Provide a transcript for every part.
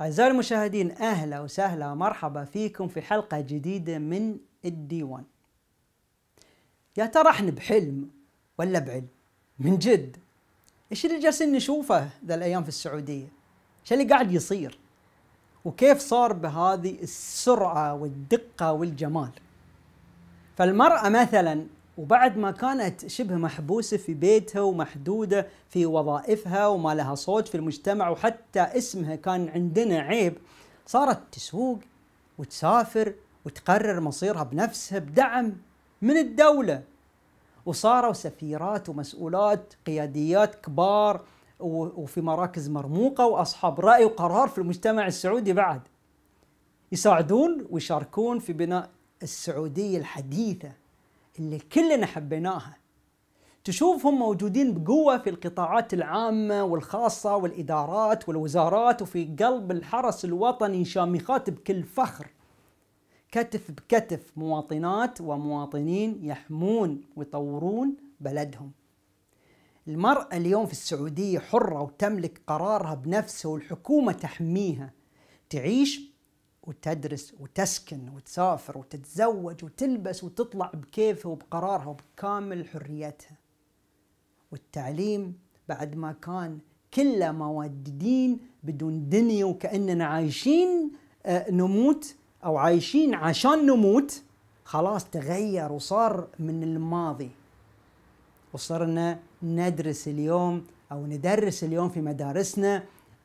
أعزائي المشاهدين أهلا وسهلا ومرحبا فيكم في حلقة جديدة من الديوان يا ترى احنا بحلم ولا بعلم من جد ايش اللي جالسين نشوفه ذا الأيام في السعودية ايش اللي قاعد يصير وكيف صار بهذه السرعة والدقة والجمال فالمرأة مثلا وبعد ما كانت شبه محبوسة في بيتها ومحدودة في وظائفها وما لها صوت في المجتمع وحتى اسمها كان عندنا عيب صارت تسوق وتسافر وتقرر مصيرها بنفسها بدعم من الدولة وصاروا سفيرات ومسؤولات قياديات كبار وفي مراكز مرموقة وأصحاب رأي وقرار في المجتمع السعودي بعد يساعدون ويشاركون في بناء السعودية الحديثة اللي كلنا حبيناها تشوفهم موجودين بقوة في القطاعات العامة والخاصة والإدارات والوزارات وفي قلب الحرس الوطني شامخات بكل فخر كتف بكتف مواطنات ومواطنين يحمون ويطورون بلدهم المرأة اليوم في السعودية حرة وتملك قرارها بنفسها والحكومة تحميها تعيش وتدرس وتسكن وتسافر وتتزوج وتلبس وتطلع بكيفها وبقرارها وبكامل حريتها والتعليم بعد ما كان كله موددين بدون دنيا وكأننا عايشين آه، نموت أو عايشين عشان نموت خلاص تغير وصار من الماضي وصرنا ندرس اليوم أو ندرس اليوم في مدارسنا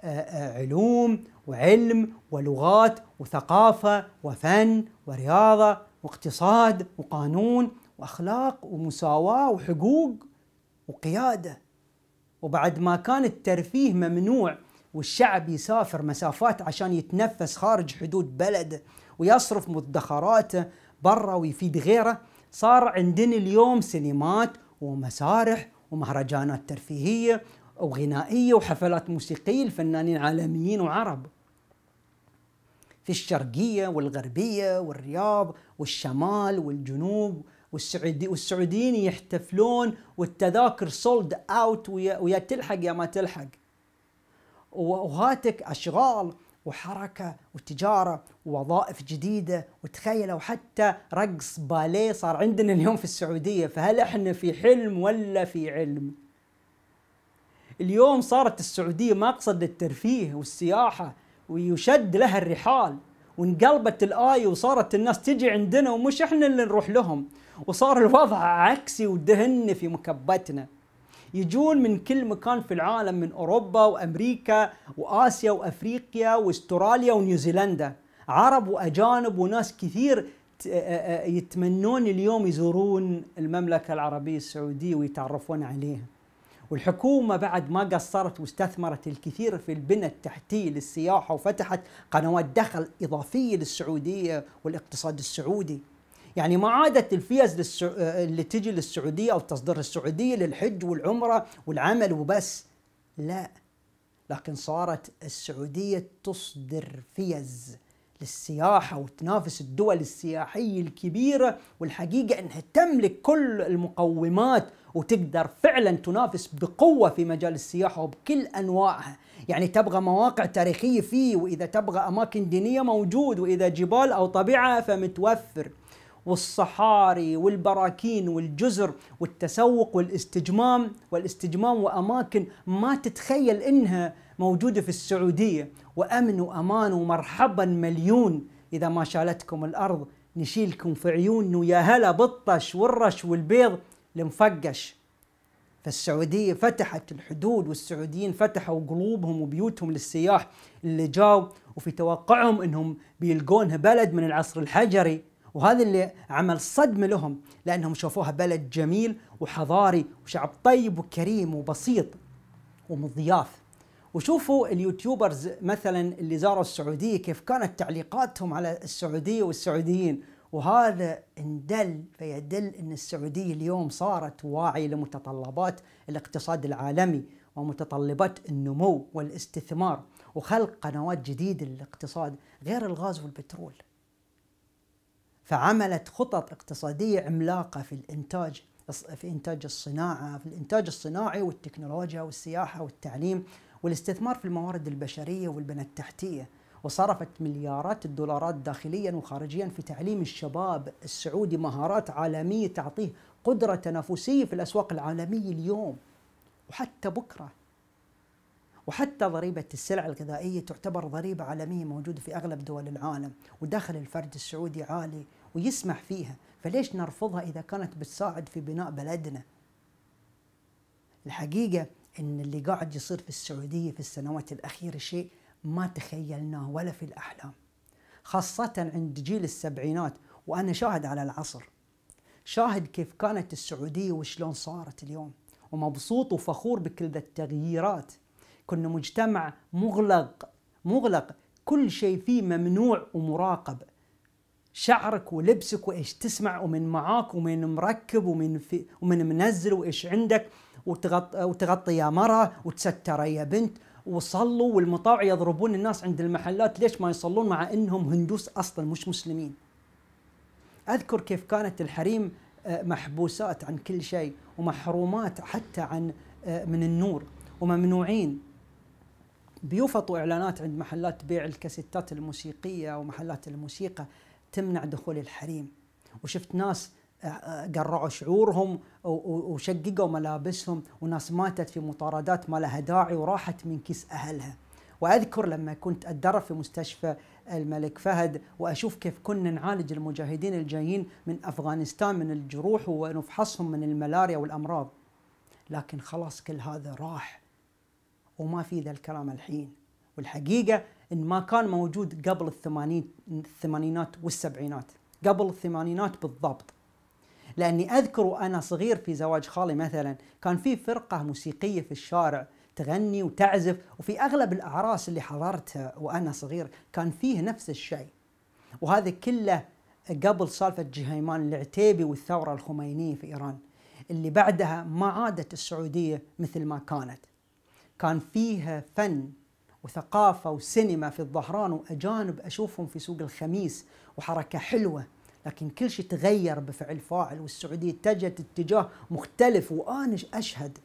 آه، آه، علوم وعلم ولغات وثقافة وفن ورياضة واقتصاد وقانون وأخلاق ومساواة وحقوق وقيادة وبعد ما كان الترفيه ممنوع والشعب يسافر مسافات عشان يتنفس خارج حدود بلده ويصرف مدخراته برا ويفيد غيره صار عندنا اليوم سينمات ومسارح ومهرجانات ترفيهية وغنائية وحفلات موسيقية لفنانين عالميين وعرب في الشرقية والغربية والرياض والشمال والجنوب والسعودي والسعوديين يحتفلون والتذاكر سولد اوت ويا, ويا تلحق يا ما تلحق وهاتك اشغال وحركه وتجاره ووظائف جديده وتخيلوا حتى رقص باليه صار عندنا اليوم في السعوديه فهل احنا في حلم ولا في علم؟ اليوم صارت السعوديه مقصد للترفيه والسياحه ويشد لها الرحال وانقلبت الآية وصارت الناس تجي عندنا ومش احنا اللي نروح لهم وصار الوضع عكسي ودهن في مكبتنا يجون من كل مكان في العالم من أوروبا وأمريكا وآسيا وأفريقيا واستراليا ونيوزيلندا عرب وأجانب وناس كثير يتمنون اليوم يزورون المملكة العربية السعودية ويتعرفون عليها والحكومة بعد ما قصرت واستثمرت الكثير في البنى التحتية للسياحة وفتحت قنوات دخل إضافية للسعودية والاقتصاد السعودي يعني ما عادت الفيز اللي تجي للسعودية أو تصدر السعودية للحج والعمرة والعمل وبس لا لكن صارت السعودية تصدر فيز للسياحة وتنافس الدول السياحية الكبيرة والحقيقة أنها تملك كل المقومات وتقدر فعلا تنافس بقوة في مجال السياحة وبكل أنواعها يعني تبغى مواقع تاريخية فيه وإذا تبغى أماكن دينية موجود وإذا جبال أو طبيعة فمتوفر والصحاري والبراكين والجزر والتسوق والاستجمام والاستجمام واماكن ما تتخيل انها موجودة في السعودية وأمن وأمان ومرحبا مليون إذا ما شالتكم الأرض نشيلكم في عيوننا ويا هلا بالطش والرش والبيض المفقش فالسعودية فتحت الحدود والسعوديين فتحوا قلوبهم وبيوتهم للسياح اللي جاوا وفي توقعهم انهم بيلقونها بلد من العصر الحجري وهذا اللي عمل صدمة لهم لأنهم شافوها بلد جميل وحضاري وشعب طيب وكريم وبسيط ومضياف وشوفوا اليوتيوبرز مثلا اللي زاروا السعوديه كيف كانت تعليقاتهم على السعوديه والسعوديين وهذا اندل فيدل ان السعوديه اليوم صارت واعيه لمتطلبات الاقتصاد العالمي ومتطلبات النمو والاستثمار وخلق قنوات جديده للاقتصاد غير الغاز والبترول. فعملت خطط اقتصاديه عملاقه في الانتاج في انتاج الصناعه، في الانتاج الصناعي والتكنولوجيا والسياحه والتعليم والاستثمار في الموارد البشريه والبنى التحتيه وصرفت مليارات الدولارات داخليا وخارجيا في تعليم الشباب السعودي مهارات عالميه تعطيه قدره تنافسيه في الاسواق العالميه اليوم وحتى بكره وحتى ضريبة السلع الغذائية تعتبر ضريبة عالمية موجودة في أغلب دول العالم ودخل الفرد السعودي عالي ويسمح فيها فليش نرفضها إذا كانت بتساعد في بناء بلدنا الحقيقة ان اللي قاعد يصير في السعوديه في السنوات الاخيره شيء ما تخيلناه ولا في الاحلام خاصه عند جيل السبعينات وانا شاهد على العصر شاهد كيف كانت السعوديه وشلون صارت اليوم ومبسوط وفخور بكل ذا التغييرات كنا مجتمع مغلق مغلق كل شيء فيه ممنوع ومراقب شعرك ولبسك وايش تسمع ومن معاك ومن مركب ومن في ومن منزل وايش عندك وتغطي, وتغطي يا مرة وتستر يا بنت وصلوا والمطاوع يضربون الناس عند المحلات ليش ما يصلون مع انهم هندوس اصلا مش مسلمين اذكر كيف كانت الحريم آه، محبوسات عن كل شيء ومحرومات حتى عن آه، من النور وممنوعين بيوفطوا اعلانات عند محلات بيع الكاسيتات الموسيقيه ومحلات الموسيقى تمنع دخول الحريم وشفت ناس قرعوا شعورهم وشققوا ملابسهم وناس ماتت في مطاردات ما لها داعي وراحت من كيس أهلها واذكر لما كنت اتدرب في مستشفى الملك فهد واشوف كيف كنا نعالج المجاهدين الجايين من افغانستان من الجروح ونفحصهم من الملاريا والامراض لكن خلاص كل هذا راح وما في ذا الكلام الحين والحقيقه ان ما كان موجود قبل الثمانين الثمانينات والسبعينات قبل الثمانينات بالضبط لاني اذكر وانا صغير في زواج خالي مثلا كان في فرقه موسيقيه في الشارع تغني وتعزف وفي اغلب الاعراس اللي حضرتها وانا صغير كان فيه نفس الشيء وهذا كله قبل سالفه جهيمان العتيبي والثوره الخمينيه في ايران اللي بعدها ما عادت السعوديه مثل ما كانت كان فيها فن وثقافه وسينما في الظهران واجانب اشوفهم في سوق الخميس وحركه حلوه لكن كل شيء تغير بفعل فاعل والسعودية اتجهت اتجاه مختلف وأنا أشهد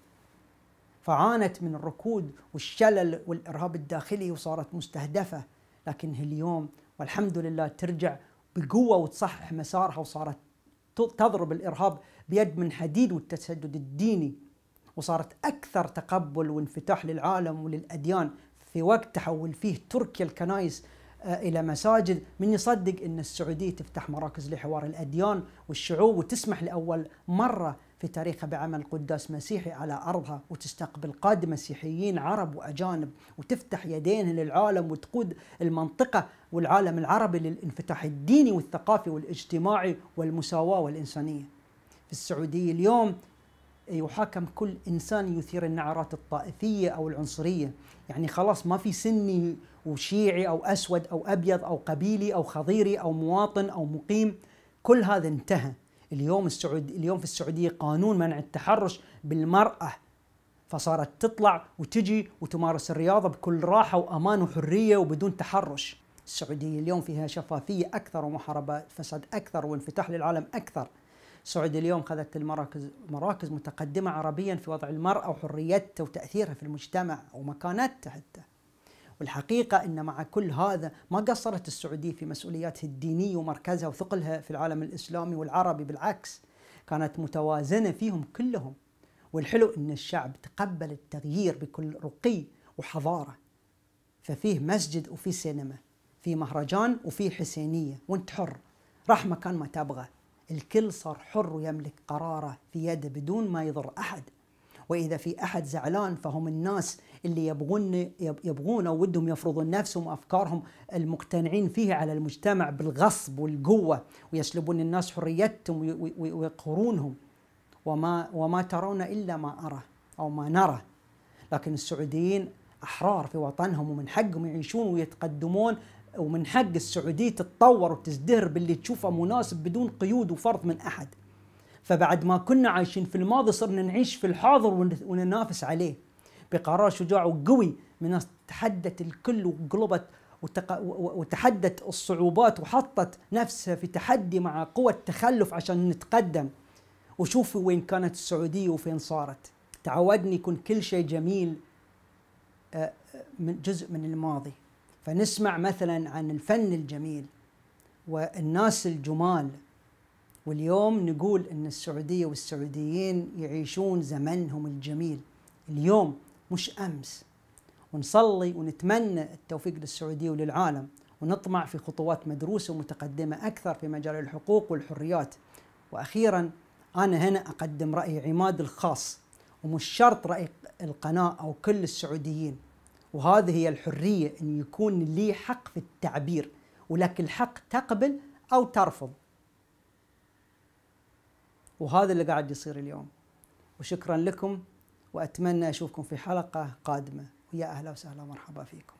فعانت من الركود والشلل والإرهاب الداخلي وصارت مستهدفة لكن اليوم والحمد لله ترجع بقوة وتصحح مسارها وصارت تضرب الإرهاب بيد من حديد والتسدد الديني وصارت أكثر تقبل وانفتاح للعالم وللأديان في وقت تحول فيه تركيا الكنائس آه، الى مساجد من يصدق ان السعوديه تفتح مراكز لحوار الاديان والشعوب وتسمح لاول مره في تاريخها بعمل قداس مسيحي على ارضها وتستقبل قاده مسيحيين عرب واجانب وتفتح يدينها للعالم وتقود المنطقه والعالم العربي للانفتاح الديني والثقافي والاجتماعي والمساواه والانسانيه. في السعوديه اليوم يحاكم كل انسان يثير النعرات الطائفيه او العنصريه، يعني خلاص ما في سني وشيعي او اسود او ابيض او قبيلي او خضيري او مواطن او مقيم، كل هذا انتهى، اليوم السعود اليوم في السعوديه قانون منع التحرش بالمراه فصارت تطلع وتجي وتمارس الرياضه بكل راحه وامان وحريه وبدون تحرش. السعوديه اليوم فيها شفافيه اكثر ومحاربه فساد اكثر وانفتاح للعالم اكثر. سعود اليوم خذت المراكز مراكز متقدمه عربيا في وضع المراه وحريتها وتاثيرها في المجتمع ومكانتها حتى. والحقيقه ان مع كل هذا ما قصرت السعوديه في مسؤولياتها الدينيه ومركزها وثقلها في العالم الاسلامي والعربي بالعكس كانت متوازنه فيهم كلهم. والحلو ان الشعب تقبل التغيير بكل رقي وحضاره. ففيه مسجد وفيه سينما، فيه مهرجان وفيه حسينيه وانت حر، راح مكان ما تبغى. الكل صار حر ويملك قراره في يده بدون ما يضر احد واذا في احد زعلان فهم الناس اللي يبغون يبغون ودهم يفرضون نفسهم وافكارهم المقتنعين فيها على المجتمع بالغصب والقوه ويسلبون الناس حريتهم ويقهرونهم وما وما ترون الا ما ارى او ما نرى لكن السعوديين احرار في وطنهم ومن حقهم يعيشون ويتقدمون ومن حق السعوديه تتطور وتزدهر باللي تشوفه مناسب بدون قيود وفرض من احد. فبعد ما كنا عايشين في الماضي صرنا نعيش في الحاضر وننافس عليه بقرار شجاع وقوي من ناس تحدت الكل وقلبت وتق... وتحدت الصعوبات وحطت نفسها في تحدي مع قوى التخلف عشان نتقدم وشوفوا وين كانت السعوديه وفين صارت تعودني يكون كل شيء جميل آه، آه، من جزء من الماضي فنسمع مثلا عن الفن الجميل والناس الجمال واليوم نقول ان السعوديه والسعوديين يعيشون زمنهم الجميل اليوم مش امس ونصلي ونتمنى التوفيق للسعوديه وللعالم ونطمع في خطوات مدروسه ومتقدمه اكثر في مجال الحقوق والحريات واخيرا انا هنا اقدم راي عماد الخاص ومش شرط راي القناه او كل السعوديين وهذه هي الحرية أن يكون لي حق في التعبير ولك الحق تقبل أو ترفض وهذا اللي قاعد يصير اليوم وشكرا لكم وأتمنى أشوفكم في حلقة قادمة ويا أهلا وسهلا ومرحبا فيكم